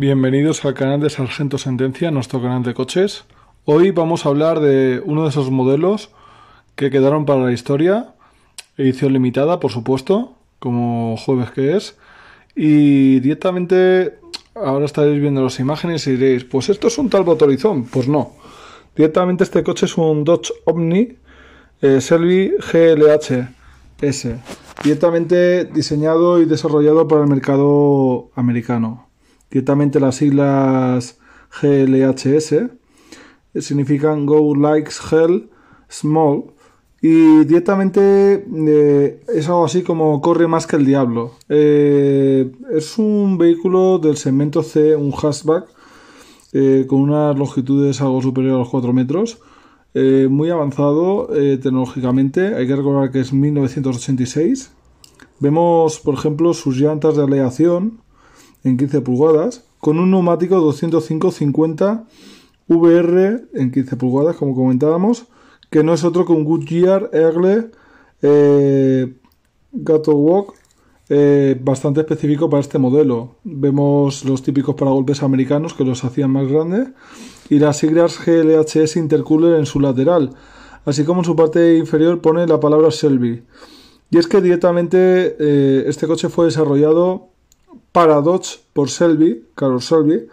Bienvenidos al canal de Sargento Sentencia, nuestro canal de coches. Hoy vamos a hablar de uno de esos modelos que quedaron para la historia, edición limitada, por supuesto, como jueves que es. Y directamente ahora estaréis viendo las imágenes y diréis, pues esto es un tal motorizón, Pues no. Directamente este coche es un Dodge Omni eh, Selby GLH-S, directamente diseñado y desarrollado para el mercado americano directamente las siglas GLHS, eh, significan Go Likes Hell Small, y directamente eh, es algo así como corre más que el diablo. Eh, es un vehículo del segmento C, un hatchback, con unas longitudes algo superior a los 4 metros. muy avanzado tecnológicamente, hay que recordar que es 1986. Vemos, por ejemplo, sus llantas de aleación, en 15 pulgadas con un neumático 205-50 VR en 15 pulgadas, como comentábamos, que no es otro que un Goodyear Eagle eh, Gato Walk eh, bastante específico para este modelo. Vemos los típicos para golpes americanos que los hacían más grandes y las siglas GLHS Intercooler en su lateral, así como en su parte inferior pone la palabra Shelby. Y es que directamente eh, este coche fue desarrollado para Dodge por Selby, Selby,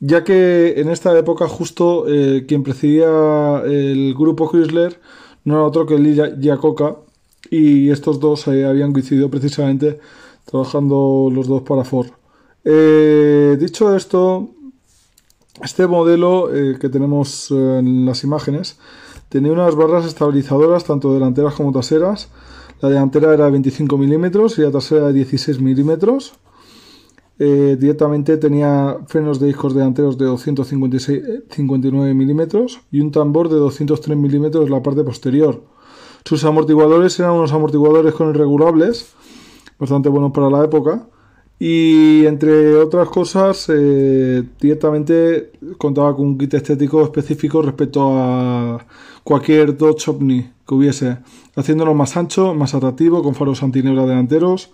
ya que en esta época justo eh, quien presidía el grupo Chrysler no era otro que Lee Iacocca y estos dos habían coincidido precisamente trabajando los dos para Ford. Eh, dicho esto, este modelo eh, que tenemos en las imágenes tenía unas barras estabilizadoras tanto delanteras como traseras. La delantera era 25 milímetros y la trasera de 16 milímetros. Eh, directamente tenía frenos de discos delanteros de 259 eh, milímetros y un tambor de 203 milímetros en la parte posterior. Sus amortiguadores eran unos amortiguadores con irregulables, bastante buenos para la época. Y entre otras cosas, eh, directamente contaba con un kit estético específico respecto a cualquier Dodge Omni que hubiese, haciéndolo más ancho, más atractivo, con faros antinebra delanteros.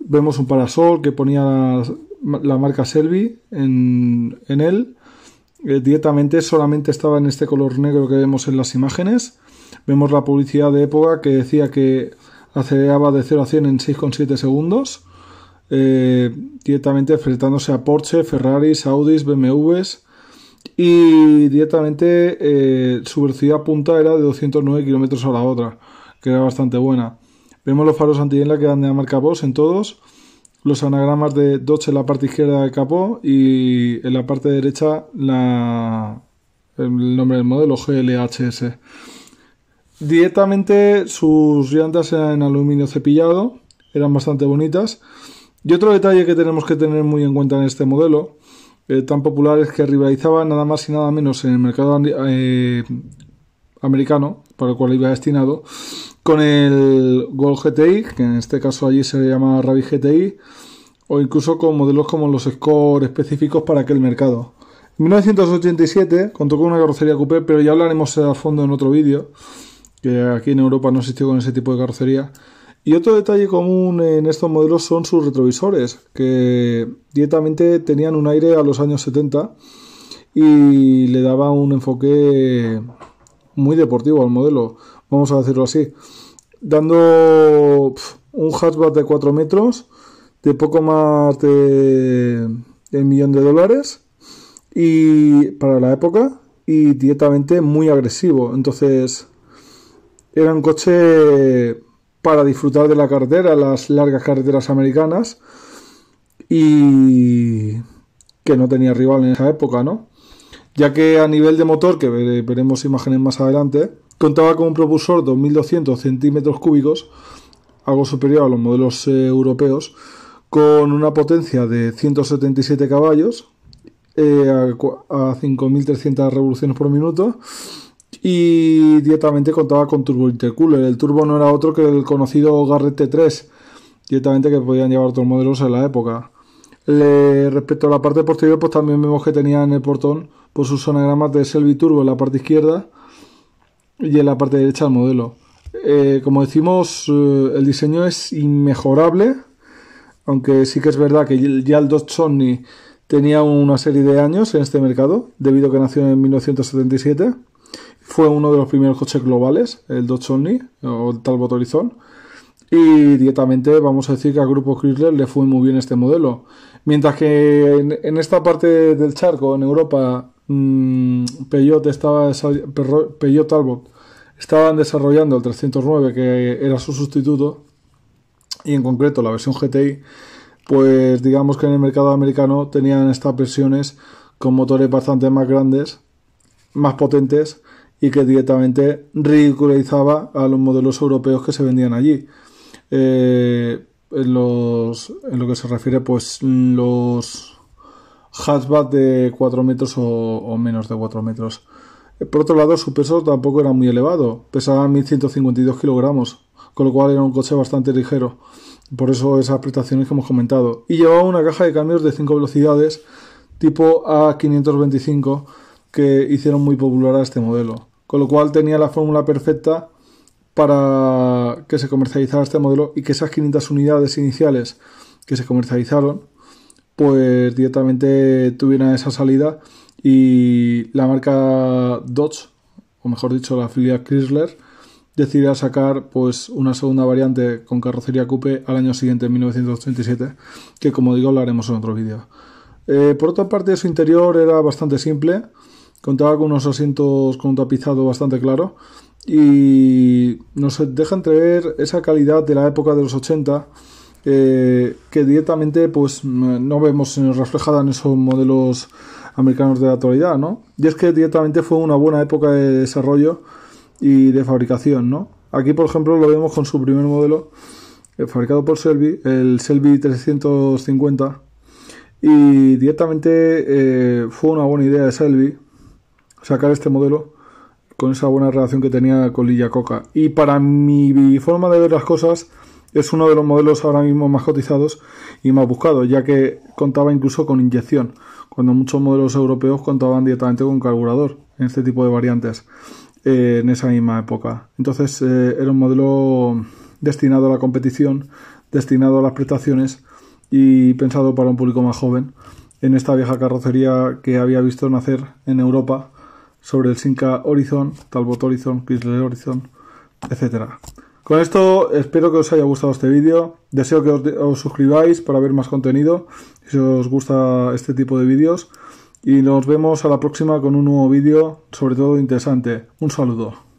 Vemos un parasol que ponía la marca Selby en, él. Eh, directamente solamente estaba en este color negro que vemos en las imágenes. Vemos la publicidad de época que decía que aceleraba de 0 a 100 en 6,7 segundos. Eh, directamente enfrentándose a Porsche, Ferrari, Audis, BMWs. Y directamente eh, su velocidad punta era de 209 km a la otra, que era bastante buena. Vemos los faros antiniebla que dan de voz en todos, los anagramas de Dodge en la parte izquierda del capó y en la parte derecha el nombre del modelo GLHS. Directamente sus llantas eran en aluminio cepillado, eran bastante bonitas. Y otro detalle que tenemos que tener muy en cuenta en este modelo, eh, tan popular, es que rivalizaba nada más y nada menos en el mercado eh, americano, para el cual iba destinado, con el Gol GTI, que en este caso allí se llama Rabbit GTI, o incluso con modelos como los Score específicos para aquel mercado. En 1987 contó con una carrocería coupé, pero ya hablaremos a fondo en otro vídeo, que aquí en Europa no existió con ese tipo de carrocería. Y otro detalle común en estos modelos son sus retrovisores, que directamente tenían un aire a los años 70 y le daba un enfoque muy deportivo al modelo vamos a decirlo así, dando un hatchback de 4 metros de poco más de, un millón de dólares y para la época y directamente muy agresivo. Entonces era un coche para disfrutar de la carretera, las largas carreteras americanas y que no tenía rival en esa época, ¿no? Ya que a nivel de motor, que veremos imágenes más adelante, Contaba con un propulsor de 2.200 centímetros cúbicos, algo superior a los modelos eh, europeos, con una potencia de 177 caballos eh, a, 5.300 revoluciones por minuto y directamente contaba con turbo intercooler. El turbo no era otro que el conocido Garrett T3, directamente que podían llevar otros modelos en la época. respecto a la parte posterior, pues también vemos que en el portón por sus sonogramas de Selby Turbo en la parte izquierda y en la parte derecha el modelo. Eh, como decimos, eh, el diseño es inmejorable, aunque sí que es verdad que ya el Dodge Omni tenía una serie de años en este mercado, debido a que nació en 1977. Fue uno de los primeros coches globales, el Dodge Omni o el Talbot Horizon. Y directamente vamos a decir que al grupo Chrysler le fue muy bien este modelo. Mientras que en esta parte del charco, en Europa, mmm, Peyote estaba estaban desarrollando el 309 que era su sustituto y en concreto la versión GTI pues digamos que en el mercado americano tenían estas versiones con motores bastante más grandes más potentes y que directamente ridiculizaba a los modelos europeos que se vendían allí eh, en lo que se refiere pues los hatchback de 4 metros o, menos de 4 metros. Por otro lado, su peso tampoco era muy elevado, pesaba 1152 kilogramos, con lo cual era un coche bastante ligero, por eso esas prestaciones que hemos comentado. Y llevaba una caja de cambios de 5 velocidades tipo A525 que hicieron muy popular a este modelo, con lo cual tenía la fórmula perfecta para que se comercializara este modelo y que esas 500 unidades iniciales que se comercializaron pues directamente tuviera esa salida y la marca Dodge, o mejor dicho, la filial Chrysler, decidiera sacar pues una segunda variante con carrocería coupe al año siguiente, en 1987, que como digo lo haremos en otro vídeo. Eh, por otra parte, su interior era bastante simple, contaba con unos asientos con un tapizado bastante claro y nos deja entrever esa calidad de la época de los 80 eh, que directamente pues mm, no vemos eh, reflejada en esos modelos americanos de la actualidad, ¿no? Y es que directamente fue una buena época de desarrollo y de fabricación, ¿no? Aquí, por ejemplo, lo vemos con su primer modelo eh, fabricado por Selby, el Selby 350, y directamente fue una buena idea de Selby sacar este modelo con esa buena relación que tenía con Lilla Coca. Y para mi forma de ver las cosas, es uno de los modelos ahora mismo más cotizados y más buscados, ya que contaba incluso con inyección, cuando muchos modelos europeos contaban directamente con carburador en este tipo de variantes eh, en esa misma época. Entonces eh, era un modelo destinado a la competición, destinado a las prestaciones y pensado para un público más joven en esta vieja carrocería que había visto nacer en Europa sobre el Sinca Horizon, Talbot Horizon, Chrysler Horizon, etcétera. Con esto espero que os haya gustado este vídeo. Deseo que os, suscribáis para ver más contenido si os gusta este tipo de vídeos. Y nos vemos a la próxima con un nuevo vídeo, sobre todo interesante. Un saludo.